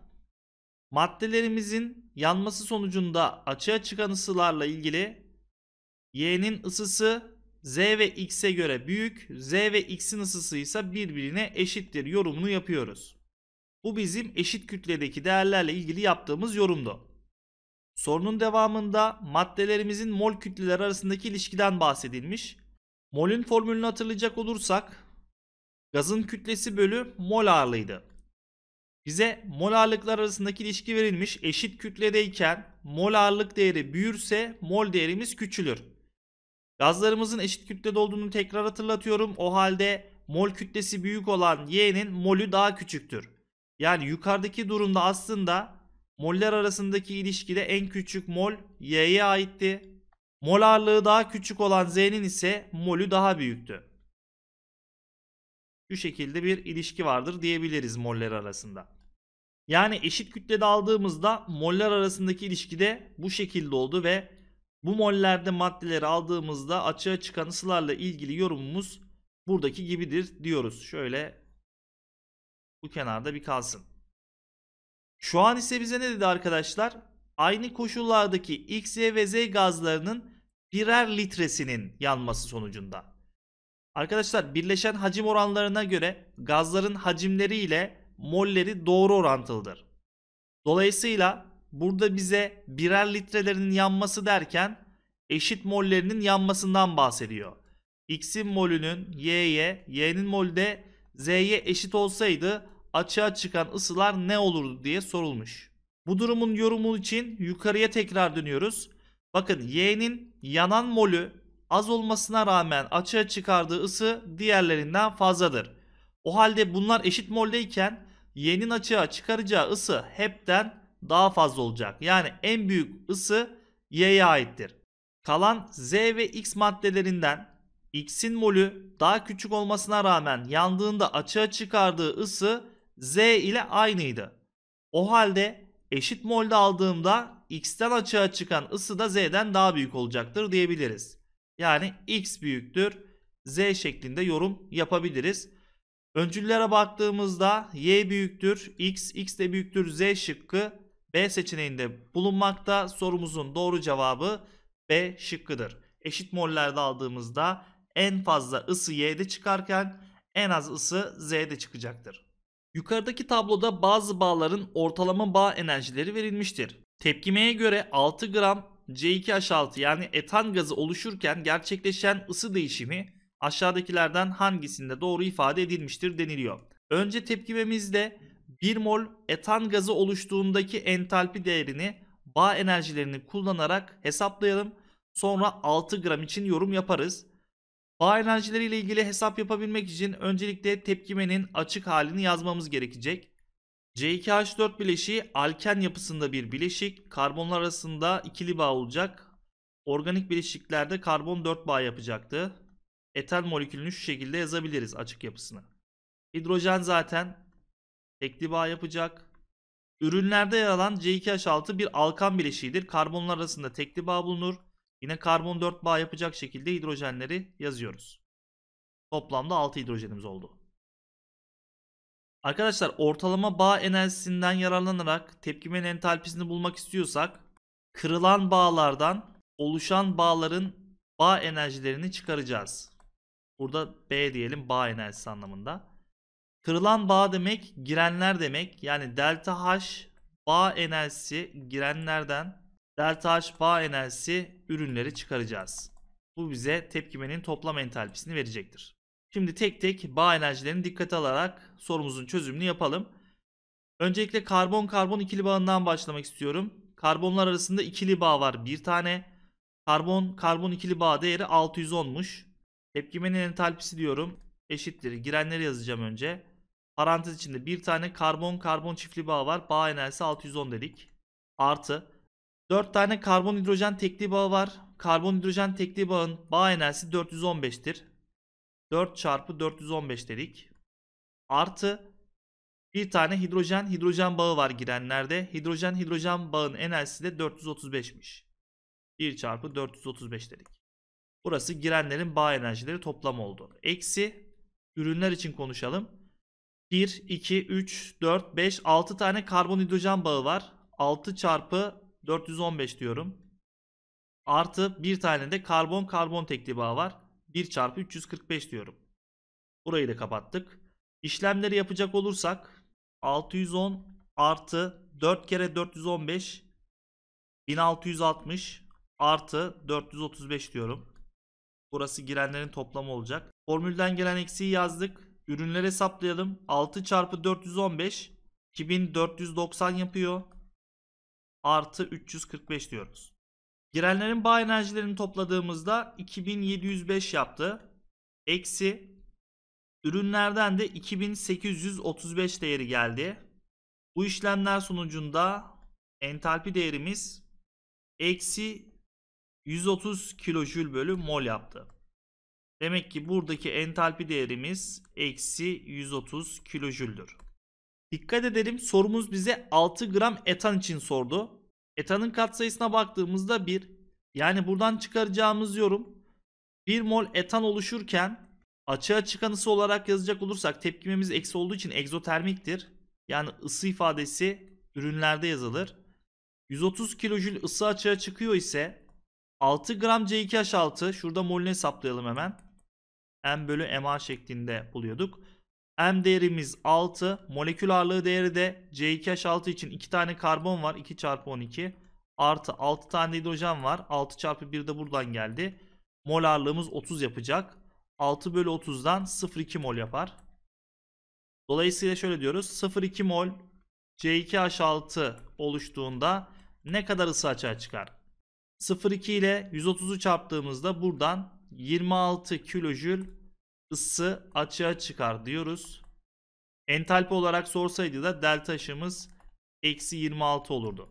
maddelerimizin yanması sonucunda açığa çıkan ısılarla ilgili Y'nin ısısı z ve x'e göre büyük, z ve x'in ısısıysa birbirine eşittir yorumunu yapıyoruz. Bu bizim eşit kütledeki değerlerle ilgili yaptığımız yorumdu. Sorunun devamında maddelerimizin mol kütleleri arasındaki ilişkiden bahsedilmiş. Mol'ün formülünü hatırlayacak olursak gazın kütlesi bölü mol ağırlığıydı. Bize mol ağırlıklar arasındaki ilişki verilmiş. Eşit kütledeyken mol ağırlık değeri büyürse mol değerimiz küçülür. Gazlarımızın eşit kütlede olduğunu tekrar hatırlatıyorum. O halde mol kütlesi büyük olan Y'nin molü daha küçüktür. Yani yukarıdaki durumda aslında moller arasındaki ilişkide en küçük mol Y'ye aitti. Mol ağırlığı daha küçük olan Z'nin ise molü daha büyüktü. Şu şekilde bir ilişki vardır diyebiliriz moller arasında. Yani eşit kütlede aldığımızda moller arasındaki ilişkide bu şekilde oldu ve bu mollerde maddeleri aldığımızda açığa çıkan ısılarla ilgili yorumumuz buradaki gibidir diyoruz. Şöyle bu kenarda bir kalsın. Şu an ise bize ne dedi arkadaşlar? Aynı koşullardaki X, Y ve Z gazlarının birer litresinin yanması sonucunda. Arkadaşlar birleşen hacim oranlarına göre gazların hacimleri ile molleri doğru orantılıdır. Dolayısıyla burada bize birer litrelerinin yanması derken eşit mollerinin yanmasından bahsediyor. X'in molünün Y'ye, Y'nin molü de Z'ye eşit olsaydı açığa çıkan ısılar ne olurdu diye sorulmuş. Bu durumun yorumu için yukarıya tekrar dönüyoruz. Bakın Y'nin yanan molü az olmasına rağmen açığa çıkardığı ısı diğerlerinden fazladır. O halde bunlar eşit moldeyken Y'nin açığa çıkaracağı ısı hepten daha fazla olacak. Yani en büyük ısı y'ye aittir. Kalan z ve x maddelerinden x'in molü daha küçük olmasına rağmen yandığında açığa çıkardığı ısı z ile aynıydı. O halde eşit molde aldığımda x'ten açığa çıkan ısı da z'den daha büyük olacaktır diyebiliriz. Yani x büyüktür z şeklinde yorum yapabiliriz. Öncüllere baktığımızda y büyüktür x, x de büyüktür z şıkkı B seçeneğinde bulunmakta. Sorumuzun doğru cevabı B şıkkıdır. Eşit mollerde aldığımızda en fazla ısı Y'de çıkarken en az ısı Z'de çıkacaktır. Yukarıdaki tabloda bazı bağların ortalama bağ enerjileri verilmiştir. Tepkimeye göre 6 gram C2H6 yani etan gazı oluşurken gerçekleşen ısı değişimi aşağıdakilerden hangisinde doğru ifade edilmiştir deniliyor. Önce tepkimemizde 1 mol etan gazı oluştuğundaki entalpi değerini bağ enerjilerini kullanarak hesaplayalım. Sonra 6 gram için yorum yaparız. Bağ enerjileriyle ilgili hesap yapabilmek için öncelikle tepkimenin açık halini yazmamız gerekecek. C2H4 bileşiği alken yapısında bir bileşik. Karbonlar arasında ikili bağ olacak. Organik bileşiklerde karbon 4 bağ yapacaktı. Etan molekülünü şu şekilde yazabiliriz açık yapısına. Hidrojen zaten Tekli bağ yapacak. Ürünlerde yer alan C2H6 bir alkan bileşiğidir. Karbonlar arasında tekli bağ bulunur. Yine karbon 4 bağ yapacak şekilde hidrojenleri yazıyoruz. Toplamda 6 hidrojenimiz oldu. Arkadaşlar ortalama bağ enerjisinden yararlanarak tepkimenin entalpisini bulmak istiyorsak kırılan bağlardan oluşan bağların bağ enerjilerini çıkaracağız. Burada B diyelim bağ enerjisi anlamında. Kırılan bağ demek girenler demek. Yani delta H bağ enerjisi girenlerden delta H bağ enerjisi ürünleri çıkaracağız. Bu bize tepkimenin toplam entalpisini verecektir. Şimdi tek tek bağ enerjilerini dikkate alarak sorumuzun çözümünü yapalım. Öncelikle karbon karbon ikili bağından başlamak istiyorum. Karbonlar arasında ikili bağ var bir tane. Karbon karbon ikili bağ değeri 610'muş. Tepkimenin entalpisi diyorum. Eşittir. Girenleri yazacağım önce. Parantez içinde bir tane karbon karbon çiftli bağ var. Bağ enerjisi 610 dedik. Artı 4 tane karbon hidrojen tekli bağ var. Karbon hidrojen tekli bağın bağ enerjisi 415'tir. 4 çarpı 415 dedik. Artı bir tane hidrojen hidrojen bağı var girenlerde. Hidrojen hidrojen bağın enerjisi de 435'miş. 1 çarpı 435 dedik. Burası girenlerin bağ enerjileri toplam oldu. Eksi ürünler için konuşalım. 1, 2, 3, 4, 5, 6 tane karbon hidrojen bağı var. 6 çarpı 415 diyorum. Artı bir tane de karbon karbon tekli bağı var. 1 çarpı 345 diyorum. Burayı da kapattık. İşlemleri yapacak olursak 610 artı 4 kere 415 1660 artı 435 diyorum. Burası girenlerin toplamı olacak. Formülden gelen eksiği yazdık. Ürünleri hesaplayalım. 6 çarpı 415 2490 yapıyor. Artı 345 diyoruz. Girenlerin bağ enerjilerini topladığımızda 2705 yaptı. Eksi ürünlerden de 2835 değeri geldi. Bu işlemler sonucunda entalpi değerimiz eksi 130 kilojül bölü mol yaptı. Demek ki buradaki entalpi değerimiz eksi 130 kilojüldür. Dikkat edelim sorumuz bize 6 gram etan için sordu. Etanın katsayısına baktığımızda 1. Yani buradan çıkaracağımız yorum 1 mol etan oluşurken açığa çıkanısı olarak yazacak olursak tepkimemiz eksi olduğu için egzotermiktir. Yani ısı ifadesi ürünlerde yazılır. 130 kilojül ısı açığa çıkıyor ise 6 gram C2H6 şurada molünü hesaplayalım hemen m bölü ma şeklinde buluyorduk. M değerimiz 6. Molekül ağırlığı değeri de C2H6 için 2 tane karbon var. 2 çarpı 12. Artı 6 tane hidrojen var. 6 çarpı 1 de buradan geldi. Mol ağırlığımız 30 yapacak. 6 bölü 30'dan 0,2 mol yapar. Dolayısıyla şöyle diyoruz. 0,2 mol C2H6 oluştuğunda ne kadar ısı açığa çıkar? 0,2 ile 130'u çarptığımızda buradan 26 kilojül ısı açığa çıkar diyoruz. Entalpi olarak sorsaydı da delta aşımız eksi 26 olurdu.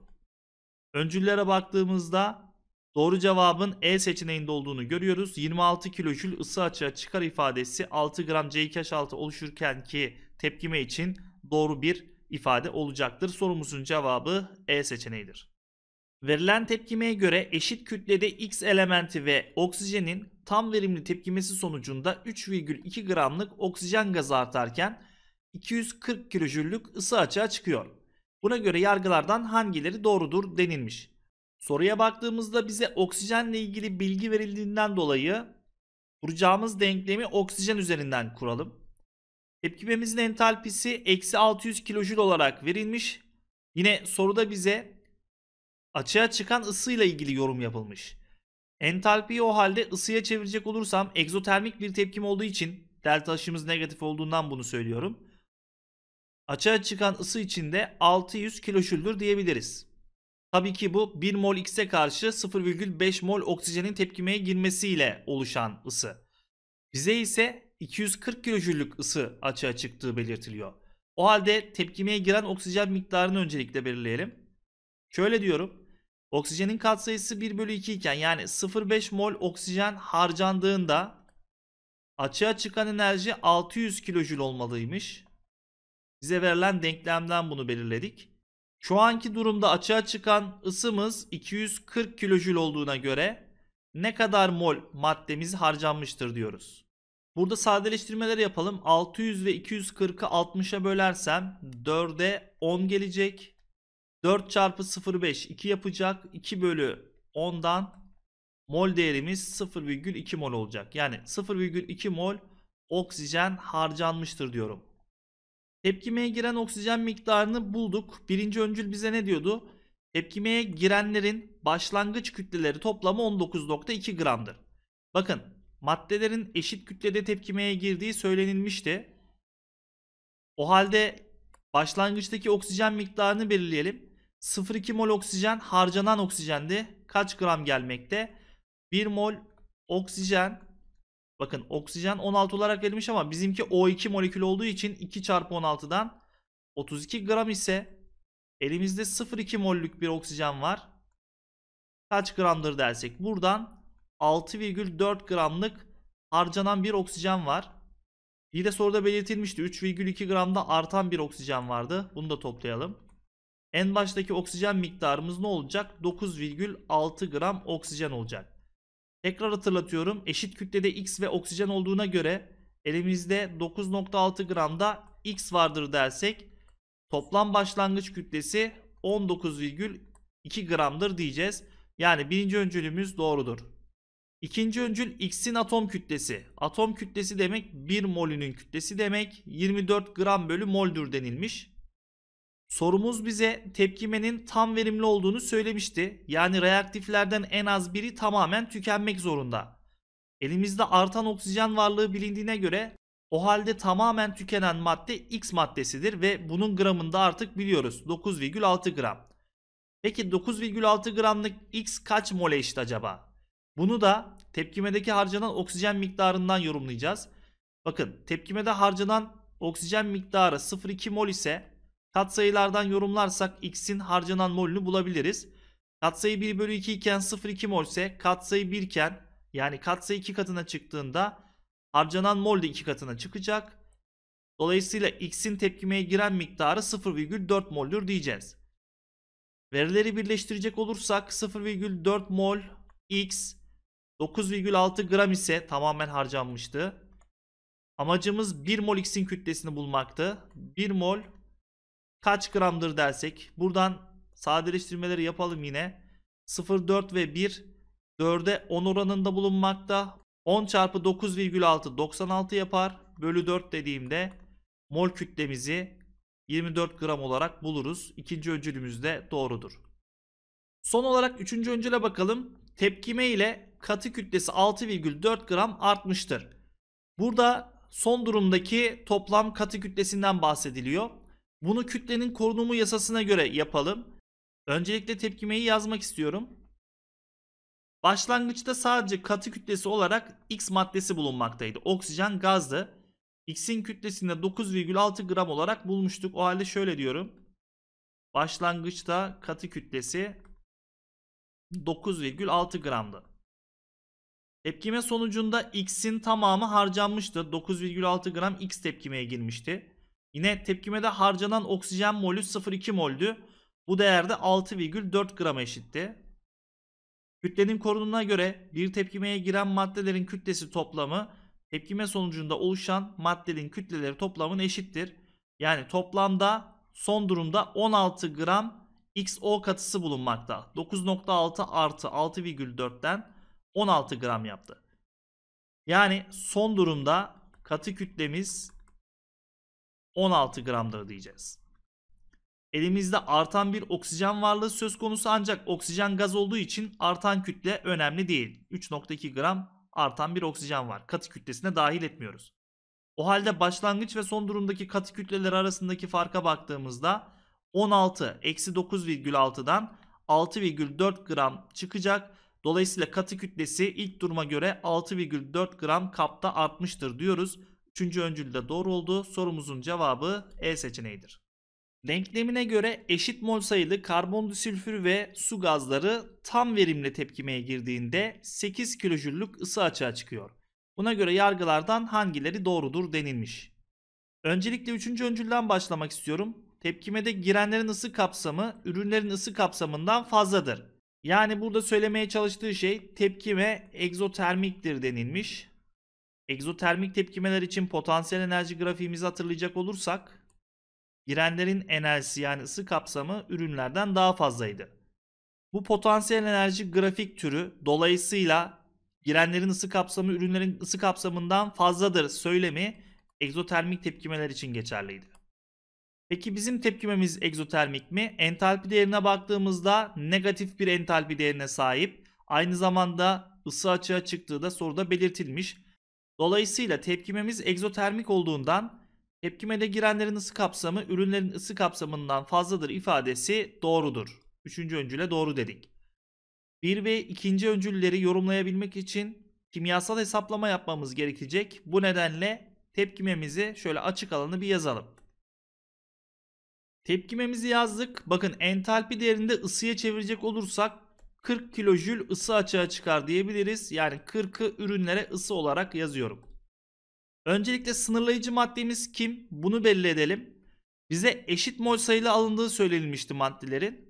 Öncüllere baktığımızda doğru cevabın E seçeneğinde olduğunu görüyoruz. 26 kilojül ısı açığa çıkar ifadesi 6 gram c 6 oluşurken ki tepkime için doğru bir ifade olacaktır. Sorumuzun cevabı E seçeneğidir. Verilen tepkimeye göre eşit kütlede X elementi ve oksijenin tam verimli tepkimesi sonucunda 3,2 gramlık oksijen gazı artarken 240 kilojüllük ısı açığa çıkıyor. Buna göre yargılardan hangileri doğrudur denilmiş. Soruya baktığımızda bize oksijenle ilgili bilgi verildiğinden dolayı kuracağımız denklemi oksijen üzerinden kuralım. Tepkimemizin entalpisi eksi 600 kilojül olarak verilmiş. Yine soruda bize açığa çıkan ısıyla ilgili yorum yapılmış. Entalpiyi o halde ısıya çevirecek olursam egzotermik bir tepkim olduğu için delta aşımız negatif olduğundan bunu söylüyorum. Açığa çıkan ısı içinde 600 kilojüldür diyebiliriz. Tabii ki bu 1 mol X'e karşı 0,5 mol oksijenin tepkimeye girmesiyle oluşan ısı. Bize ise 240 kilojüllük ısı açığa çıktığı belirtiliyor. O halde tepkimeye giren oksijen miktarını öncelikle belirleyelim. Şöyle diyorum. Oksijenin katsayısı 1 bölü 2 iken yani 0,5 mol oksijen harcandığında açığa çıkan enerji 600 kilojül olmalıymış. Bize verilen denklemden bunu belirledik. Şu anki durumda açığa çıkan ısımız 240 kilojül olduğuna göre ne kadar mol maddemiz harcanmıştır diyoruz. Burada sadeleştirmeler yapalım. 600 ve 240'ı 60'a bölersem 4'e 10 gelecek. 4 çarpı 0,5 2 yapacak. 2 bölü 10'dan mol değerimiz 0,2 mol olacak. Yani 0,2 mol oksijen harcanmıştır diyorum. Tepkimeye giren oksijen miktarını bulduk. Birinci öncül bize ne diyordu? Tepkimeye girenlerin başlangıç kütleleri toplamı 19.2 gramdır. Bakın maddelerin eşit kütlede tepkimeye girdiği söylenilmişti. O halde başlangıçtaki oksijen miktarını belirleyelim. 0,2 mol oksijen harcanan oksijendi. Kaç gram gelmekte? 1 mol oksijen bakın oksijen 16 olarak verilmiş ama bizimki O2 molekül olduğu için 2 çarpı 16'dan 32 gram ise elimizde 0,2 mollük bir oksijen var. Kaç gramdır dersek buradan 6,4 gramlık harcanan bir oksijen var. Bir de soruda belirtilmişti 3,2 gramda artan bir oksijen vardı. Bunu da toplayalım. En baştaki oksijen miktarımız ne olacak? 9,6 gram oksijen olacak. Tekrar hatırlatıyorum. Eşit kütlede X ve oksijen olduğuna göre elimizde 9.6 gramda X vardır dersek toplam başlangıç kütlesi 19,2 gramdır diyeceğiz. Yani birinci öncülümüz doğrudur. İkinci öncül X'in atom kütlesi. Atom kütlesi demek 1 molünün kütlesi demek 24 gram bölü moldür denilmiş. Sorumuz bize tepkimenin tam verimli olduğunu söylemişti. Yani reaktiflerden en az biri tamamen tükenmek zorunda. Elimizde artan oksijen varlığı bilindiğine göre o halde tamamen tükenen madde X maddesidir ve bunun gramını da artık biliyoruz. 9,6 gram. Peki 9,6 gramlık X kaç mole eşit acaba? Bunu da tepkimedeki harcanan oksijen miktarından yorumlayacağız. Bakın tepkimede harcanan oksijen miktarı 0,2 mol ise Katsayılardan yorumlarsak x'in harcanan molünü bulabiliriz. Katsayı 1 bölü 2 iken 0,2 molse katsayı 1 iken yani katsayı 2 katına çıktığında harcanan mol de 2 katına çıkacak. Dolayısıyla x'in tepkimeye giren miktarı 0,4 moldür diyeceğiz. Verileri birleştirecek olursak 0,4 mol x 9,6 gram ise tamamen harcanmıştı. Amacımız 1 mol x'in kütlesini bulmaktı. 1 mol kaç gramdır dersek buradan sadeleştirmeleri yapalım yine. 0,4 ve 1 4'e 10 oranında bulunmakta. 10 çarpı 9,6 96 yapar. Bölü 4 dediğimde mol kütlemizi 24 gram olarak buluruz. İkinci öncülümüz de doğrudur. Son olarak üçüncü öncüle bakalım. Tepkime ile katı kütlesi 6,4 gram artmıştır. Burada son durumdaki toplam katı kütlesinden bahsediliyor. Bunu kütlenin korunumu yasasına göre yapalım. Öncelikle tepkimeyi yazmak istiyorum. Başlangıçta sadece katı kütlesi olarak X maddesi bulunmaktaydı. Oksijen gazdı. X'in kütlesinde 9,6 gram olarak bulmuştuk. O halde şöyle diyorum. Başlangıçta katı kütlesi 9,6 gramdı. Tepkime sonucunda X'in tamamı harcanmıştı. 9,6 gram X tepkimeye girmişti. Yine tepkimede harcanan oksijen molü 0,2 moldü. Bu değerde 6,4 grama eşitti. Kütlenin korunumuna göre bir tepkimeye giren maddelerin kütlesi toplamı tepkime sonucunda oluşan maddenin kütleleri toplamın eşittir. Yani toplamda son durumda 16 gram XO katısı bulunmakta. 9.6 artı 6,4'ten 16 gram yaptı. Yani son durumda katı kütlemiz 16 gramdır diyeceğiz. Elimizde artan bir oksijen varlığı söz konusu ancak oksijen gaz olduğu için artan kütle önemli değil. 3.2 gram artan bir oksijen var. Katı kütlesine dahil etmiyoruz. O halde başlangıç ve son durumdaki katı kütleleri arasındaki farka baktığımızda 16 eksi 9,6'dan 6,4 gram çıkacak. Dolayısıyla katı kütlesi ilk duruma göre 6,4 gram kapta artmıştır diyoruz. Üçüncü öncül de doğru oldu. Sorumuzun cevabı E seçeneğidir. Denklemine göre eşit mol sayılı karbondisülfür ve su gazları tam verimli tepkimeye girdiğinde 8 kilojüllük ısı açığa çıkıyor. Buna göre yargılardan hangileri doğrudur denilmiş. Öncelikle üçüncü öncülden başlamak istiyorum. Tepkimede girenlerin ısı kapsamı ürünlerin ısı kapsamından fazladır. Yani burada söylemeye çalıştığı şey tepkime egzotermiktir denilmiş. Egzotermik tepkimeler için potansiyel enerji grafiğimizi hatırlayacak olursak girenlerin enerjisi yani ısı kapsamı ürünlerden daha fazlaydı. Bu potansiyel enerji grafik türü dolayısıyla girenlerin ısı kapsamı ürünlerin ısı kapsamından fazladır söylemi egzotermik tepkimeler için geçerliydi. Peki bizim tepkimemiz egzotermik mi? Entalpi değerine baktığımızda negatif bir entalpi değerine sahip. Aynı zamanda ısı açığa çıktığı da soruda belirtilmiş. Dolayısıyla tepkimemiz egzotermik olduğundan tepkimede girenlerin ısı kapsamı ürünlerin ısı kapsamından fazladır ifadesi doğrudur. Üçüncü öncüle doğru dedik. Bir ve ikinci öncülleri yorumlayabilmek için kimyasal hesaplama yapmamız gerekecek. Bu nedenle tepkimemizi şöyle açık alanı bir yazalım. Tepkimemizi yazdık. Bakın entalpi değerinde ısıya çevirecek olursak 40 kilojül ısı açığa çıkar diyebiliriz. Yani 40'ı ürünlere ısı olarak yazıyorum. Öncelikle sınırlayıcı maddemiz kim? Bunu belli edelim. Bize eşit mol sayılı alındığı söylenilmişti maddelerin.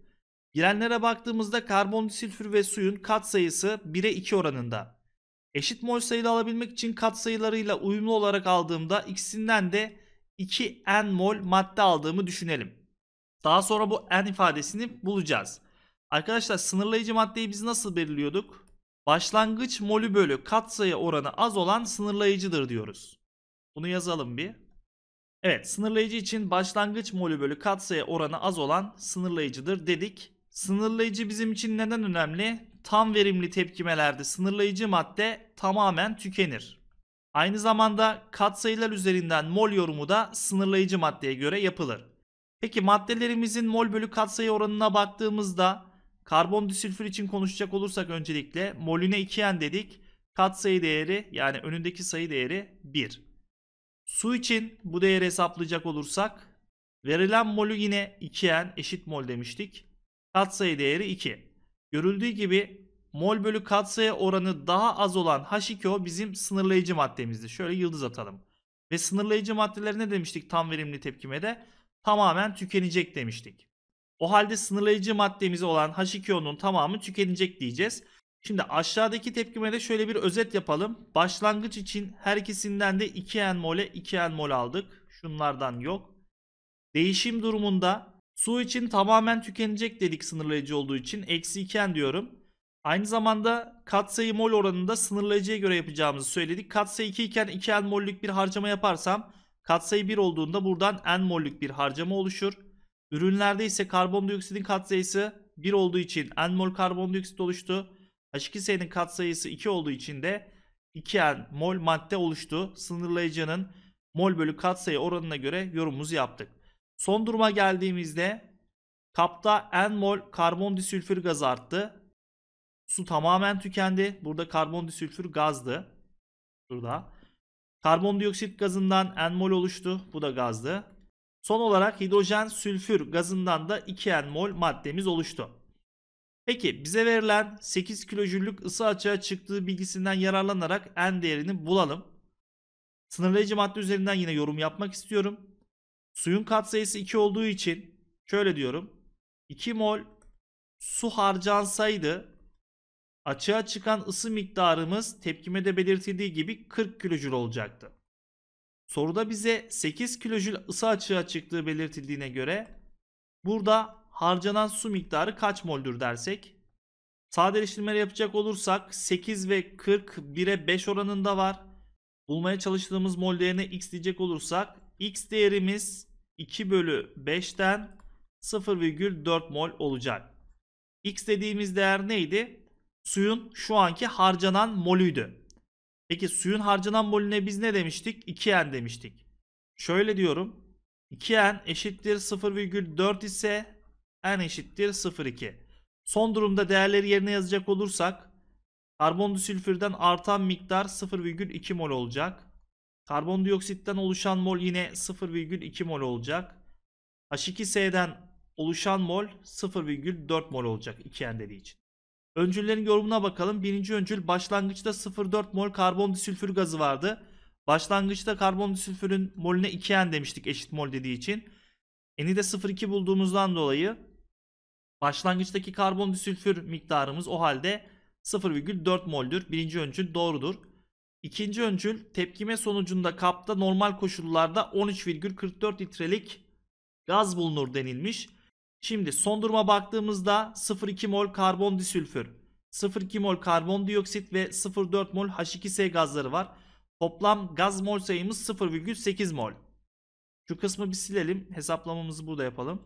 Girenlere baktığımızda karbon, karbondisilfür ve suyun kat sayısı 1'e 2 oranında. Eşit mol sayılı alabilmek için kat sayılarıyla uyumlu olarak aldığımda ikisinden de 2 n mol madde aldığımı düşünelim. Daha sonra bu n ifadesini bulacağız. Arkadaşlar sınırlayıcı maddeyi biz nasıl belirliyorduk? Başlangıç molü bölü katsayı oranı az olan sınırlayıcıdır diyoruz. Bunu yazalım bir. Evet sınırlayıcı için başlangıç molü bölü katsayı oranı az olan sınırlayıcıdır dedik. Sınırlayıcı bizim için neden önemli? Tam verimli tepkimelerde sınırlayıcı madde tamamen tükenir. Aynı zamanda katsayılar üzerinden mol yorumu da sınırlayıcı maddeye göre yapılır. Peki maddelerimizin mol bölü katsayı oranına baktığımızda Karbondisilfür için konuşacak olursak öncelikle molüne 2n dedik. Katsayı değeri yani önündeki sayı değeri 1. Su için bu değeri hesaplayacak olursak verilen molü yine 2n eşit mol demiştik. Katsayı değeri 2. Görüldüğü gibi mol bölü katsayı oranı daha az olan H2O bizim sınırlayıcı maddemizdi. Şöyle yıldız atalım. Ve sınırlayıcı maddeler ne demiştik tam verimli tepkimede? Tamamen tükenecek demiştik. O halde sınırlayıcı maddemiz olan H2O'nun tamamı tükenecek diyeceğiz. Şimdi aşağıdaki tepkimede şöyle bir özet yapalım. Başlangıç için her ikisinden de 2N mole 2N mol aldık. Şunlardan yok. Değişim durumunda su için tamamen tükenecek dedik sınırlayıcı olduğu için. Eksi 2N diyorum. Aynı zamanda katsayı mol oranında sınırlayıcıya göre yapacağımızı söyledik. Katsayı 2 iken 2N mollük bir harcama yaparsam katsayı 1 olduğunda buradan N mollük bir harcama oluşur. Ürünlerde ise karbondioksitin katsayısı 1 olduğu için n mol karbondioksit oluştu. H2S'nin katsayısı 2 olduğu için de 2n mol madde oluştu. Sınırlayıcının mol bölü katsayı oranına göre yorumumuzu yaptık. Son duruma geldiğimizde kapta n mol karbondisülfür gazı arttı. Su tamamen tükendi. Burada karbondisülfür gazdı. Burada. Karbondioksit gazından n mol oluştu. Bu da gazdı. Son olarak hidrojen sülfür gazından da 2N mol maddemiz oluştu. Peki bize verilen 8 kilojüllük ısı açığa çıktığı bilgisinden yararlanarak N değerini bulalım. Sınırlayıcı madde üzerinden yine yorum yapmak istiyorum. Suyun katsayısı 2 olduğu için şöyle diyorum. 2 mol su harcansaydı açığa çıkan ısı miktarımız tepkimede belirtildiği gibi 40 kilojül olacaktı. Soruda bize 8 kilojül ısı açığa çıktığı belirtildiğine göre burada harcanan su miktarı kaç moldür dersek sadeleştirmeleri yapacak olursak 8 ve 40 1'e 5 oranında var. Bulmaya çalıştığımız mol değerine x diyecek olursak x değerimiz 2 bölü 5'ten 0,4 mol olacak. X dediğimiz değer neydi? Suyun şu anki harcanan molüydü. Peki suyun harcanan molüne biz ne demiştik? 2n demiştik. Şöyle diyorum. 2n eşittir 0,4 ise n eşittir 0,2. Son durumda değerleri yerine yazacak olursak karbondisülfürden artan miktar 0,2 mol olacak. Karbondioksitten oluşan mol yine 0,2 mol olacak. H2S'den oluşan mol 0,4 mol olacak 2n dediği için. Öncüllerin yorumuna bakalım. Birinci öncül başlangıçta 0.4 mol karbondisülfür gazı vardı. Başlangıçta karbondisülfürün molüne 2N demiştik eşit mol dediği için. N'i de 0.2 bulduğumuzdan dolayı başlangıçtaki karbondisülfür miktarımız o halde 0.4 moldür. Birinci öncül doğrudur. İkinci öncül tepkime sonucunda kapta normal koşullarda 13,44 litrelik gaz bulunur denilmiş. Şimdi son duruma baktığımızda 0,2 mol karbon disülfür, 0,2 mol karbondioksit ve 0,4 mol H2S gazları var. Toplam gaz mol sayımız 0,8 mol. Şu kısmı bir silelim. Hesaplamamızı burada yapalım.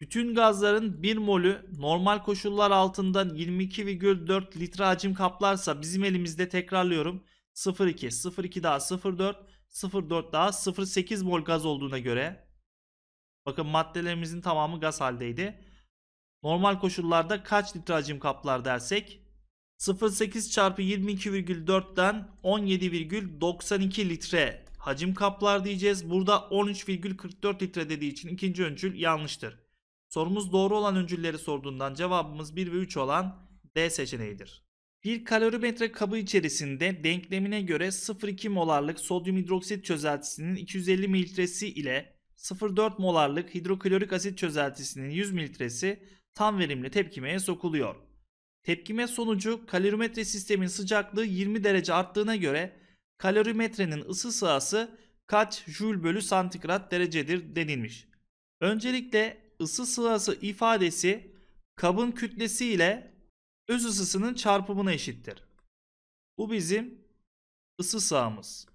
Bütün gazların 1 molü normal koşullar altında 22,4 litre hacim kaplarsa bizim elimizde tekrarlıyorum 0,2, 0,2 daha 0,4, 0,4 daha 0,8 mol gaz olduğuna göre Bakın maddelerimizin tamamı gaz haldeydi. Normal koşullarda kaç litre hacim kaplar dersek 0.8 çarpı 22,4'ten 17,92 litre hacim kaplar diyeceğiz. Burada 13,44 litre dediği için ikinci öncül yanlıştır. Sorumuz doğru olan öncülleri sorduğundan cevabımız 1 ve 3 olan D seçeneğidir. Bir kalorimetre kabı içerisinde denklemine göre 0,2 molarlık sodyum hidroksit çözeltisinin 250 mililitresi ile 0,4 molarlık hidroklorik asit çözeltisinin 100 mililitresi tam verimli tepkimeye sokuluyor. Tepkime sonucu kalorimetre sistemin sıcaklığı 20 derece arttığına göre kalorimetrenin ısı sahası kaç jül bölü santigrat derecedir denilmiş. Öncelikle ısı sahası ifadesi kabın kütlesi ile öz ısısının çarpımına eşittir. Bu bizim ısı sahamız.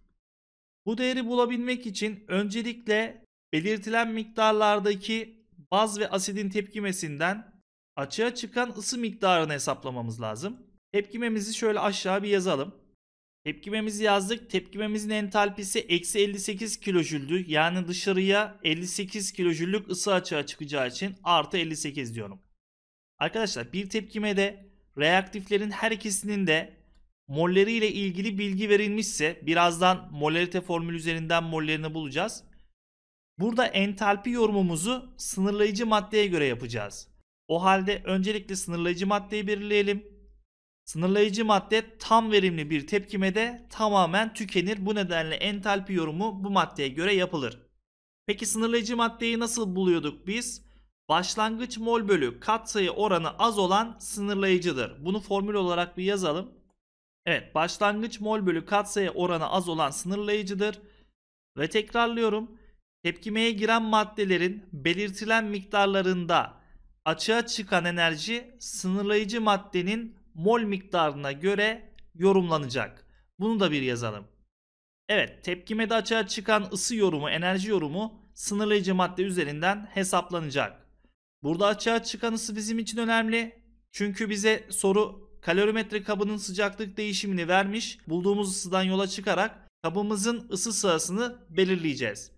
Bu değeri bulabilmek için öncelikle belirtilen miktarlardaki baz ve asidin tepkimesinden açığa çıkan ısı miktarını hesaplamamız lazım. Tepkimemizi şöyle aşağı bir yazalım. Tepkimemizi yazdık. Tepkimemizin entalpisi eksi 58 kilojüldü. Yani dışarıya 58 kilojüllük ısı açığa çıkacağı için artı 58 diyorum. Arkadaşlar bir tepkimede reaktiflerin her ikisinin de molleri ile ilgili bilgi verilmişse birazdan molerite formülü üzerinden mollerini bulacağız. Burada entalpi yorumumuzu sınırlayıcı maddeye göre yapacağız. O halde öncelikle sınırlayıcı maddeyi belirleyelim. Sınırlayıcı madde tam verimli bir tepkimede tamamen tükenir. Bu nedenle entalpi yorumu bu maddeye göre yapılır. Peki sınırlayıcı maddeyi nasıl buluyorduk biz? Başlangıç mol bölü katsayı oranı az olan sınırlayıcıdır. Bunu formül olarak bir yazalım. Evet başlangıç mol bölü katsayı oranı az olan sınırlayıcıdır. Ve tekrarlıyorum. Tepkimeye giren maddelerin belirtilen miktarlarında açığa çıkan enerji sınırlayıcı maddenin mol miktarına göre yorumlanacak. Bunu da bir yazalım. Evet, tepkimede açığa çıkan ısı yorumu, enerji yorumu sınırlayıcı madde üzerinden hesaplanacak. Burada açığa çıkan ısı bizim için önemli. Çünkü bize soru kalorimetre kabının sıcaklık değişimini vermiş. Bulduğumuz ısıdan yola çıkarak kabımızın ısı sırasını belirleyeceğiz.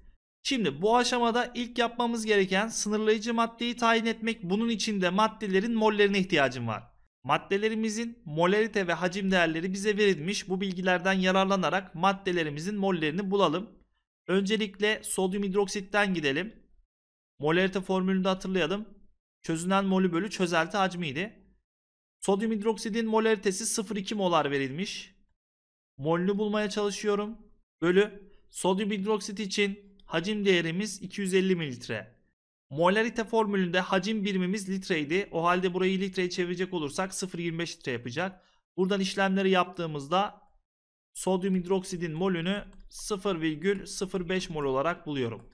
Şimdi bu aşamada ilk yapmamız gereken sınırlayıcı maddeyi tayin etmek. Bunun için de maddelerin mollerine ihtiyacım var. Maddelerimizin molarite ve hacim değerleri bize verilmiş. Bu bilgilerden yararlanarak maddelerimizin mollerini bulalım. Öncelikle sodyum hidroksitten gidelim. Molarite formülünü de hatırlayalım. Çözünen molü bölü çözelti hacmiydi. Sodyum hidroksidin molaritesi 0,2 molar verilmiş. Molünü bulmaya çalışıyorum. Bölü sodyum hidroksit için Hacim değerimiz 250 mililitre. Molarite formülünde hacim birimimiz litreydi. O halde burayı litreye çevirecek olursak 0.25 litre yapacak. Buradan işlemleri yaptığımızda sodyum hidroksidin molünü 0,05 mol olarak buluyorum.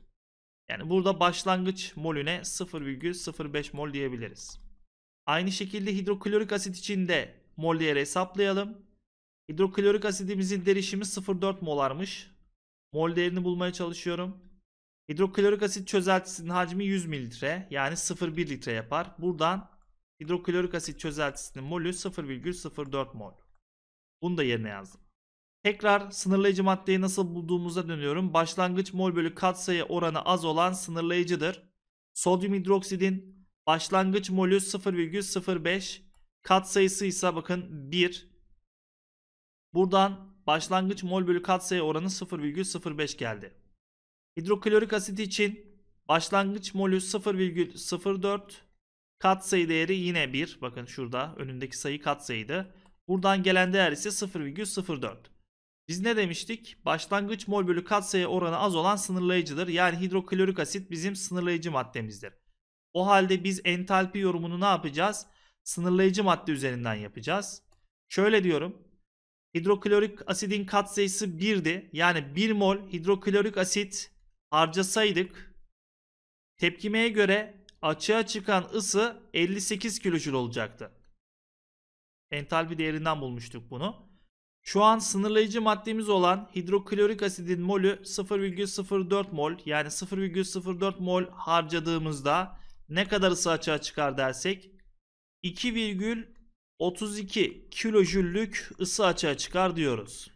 Yani burada başlangıç molüne 0,05 mol diyebiliriz. Aynı şekilde hidroklorik asit için de mol değeri hesaplayalım. Hidroklorik asidimizin derişimi 0,4 molarmış. Mol değerini bulmaya çalışıyorum. Hidroklorik asit çözeltisinin hacmi 100 mililitre yani 0,1 litre yapar. Buradan hidroklorik asit çözeltisinin molü 0,04 mol. Bunu da yerine yazdım. Tekrar sınırlayıcı maddeyi nasıl bulduğumuza dönüyorum. Başlangıç mol bölü katsayı oranı az olan sınırlayıcıdır. Sodyum hidroksidin başlangıç molü 0,05 katsayısı ise bakın 1. Buradan başlangıç mol bölü katsayı oranı 0,05 geldi. Hidroklorik asit için başlangıç molü 0,04 katsayı değeri yine 1. Bakın şurada önündeki sayı katsayıydı. Buradan gelen değer ise 0,04. Biz ne demiştik? Başlangıç mol bölü katsayı oranı az olan sınırlayıcıdır. Yani hidroklorik asit bizim sınırlayıcı maddemizdir. O halde biz entalpi yorumunu ne yapacağız? Sınırlayıcı madde üzerinden yapacağız. Şöyle diyorum. Hidroklorik asidin katsayısı 1'di. Yani 1 mol hidroklorik asit harcasaydık tepkimeye göre açığa çıkan ısı 58 kilojül olacaktı. Entalpi değerinden bulmuştuk bunu. Şu an sınırlayıcı maddemiz olan hidroklorik asidin molü 0,04 mol yani 0,04 mol harcadığımızda ne kadar ısı açığa çıkar dersek 2, 32 kilojüllük ısı açığa çıkar diyoruz.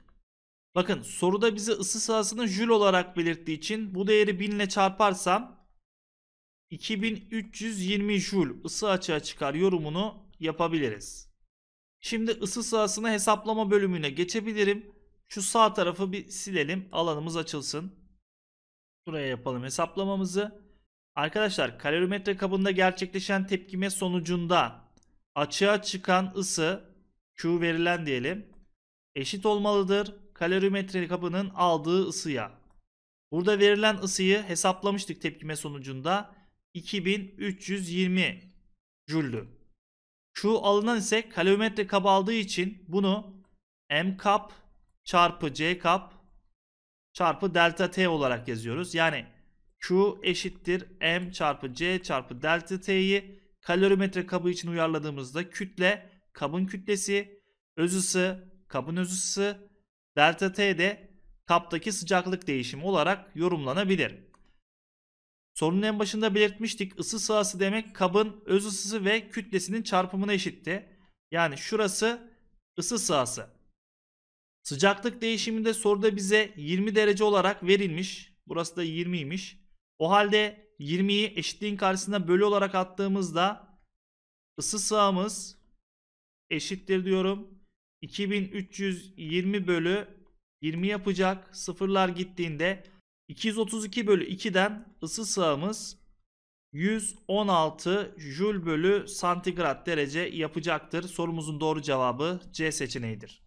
Bakın soruda bize ısı sahasını jül olarak belirttiği için bu değeri 1000 ile çarparsam 2320 jül ısı açığa çıkar yorumunu yapabiliriz. Şimdi ısı sahasını hesaplama bölümüne geçebilirim. Şu sağ tarafı bir silelim alanımız açılsın. Buraya yapalım hesaplamamızı. Arkadaşlar kalorimetre kabında gerçekleşen tepkime sonucunda açığa çıkan ısı Q verilen diyelim eşit olmalıdır kalorimetre kabının aldığı ısıya. Burada verilen ısıyı hesaplamıştık tepkime sonucunda 2320 Joule'dü. Q alınan ise kalorimetre kabı aldığı için bunu M kap çarpı C kap çarpı delta T olarak yazıyoruz. Yani Q eşittir M çarpı C çarpı delta T'yi Kalorimetre kabı için uyarladığımızda kütle kabın kütlesi, öz ısı kabın öz ısı, delta T de kaptaki sıcaklık değişimi olarak yorumlanabilir. Sorunun en başında belirtmiştik ısı sahası demek kabın öz ısısı ve kütlesinin çarpımına eşitti. Yani şurası ısı sahası. Sıcaklık değişiminde soruda bize 20 derece olarak verilmiş. Burası da 20'ymiş. O halde 20'yi eşitliğin karşısına bölü olarak attığımızda ısı sığamız eşittir diyorum. 2320 bölü 20 yapacak. Sıfırlar gittiğinde 232 bölü 2'den ısı sığamız 116 jül bölü santigrat derece yapacaktır. Sorumuzun doğru cevabı C seçeneğidir.